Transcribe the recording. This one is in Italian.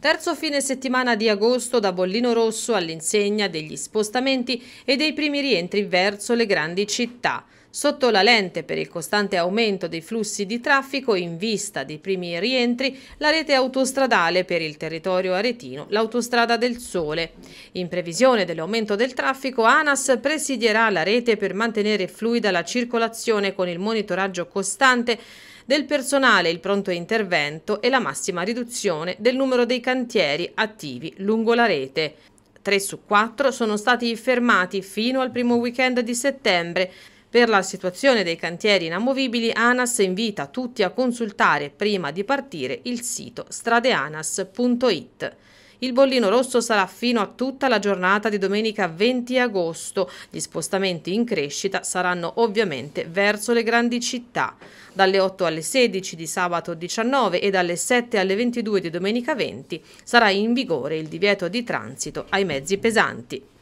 Terzo fine settimana di agosto da Bollino Rosso all'insegna degli spostamenti e dei primi rientri verso le grandi città sotto la lente per il costante aumento dei flussi di traffico in vista dei primi rientri la rete autostradale per il territorio aretino, l'autostrada del Sole. In previsione dell'aumento del traffico, ANAS presidierà la rete per mantenere fluida la circolazione con il monitoraggio costante del personale, il pronto intervento e la massima riduzione del numero dei cantieri attivi lungo la rete. 3 su 4 sono stati fermati fino al primo weekend di settembre, per la situazione dei cantieri inamovibili ANAS invita tutti a consultare prima di partire il sito stradeanas.it. Il bollino rosso sarà fino a tutta la giornata di domenica 20 agosto. Gli spostamenti in crescita saranno ovviamente verso le grandi città. Dalle 8 alle 16 di sabato 19 e dalle 7 alle 22 di domenica 20 sarà in vigore il divieto di transito ai mezzi pesanti.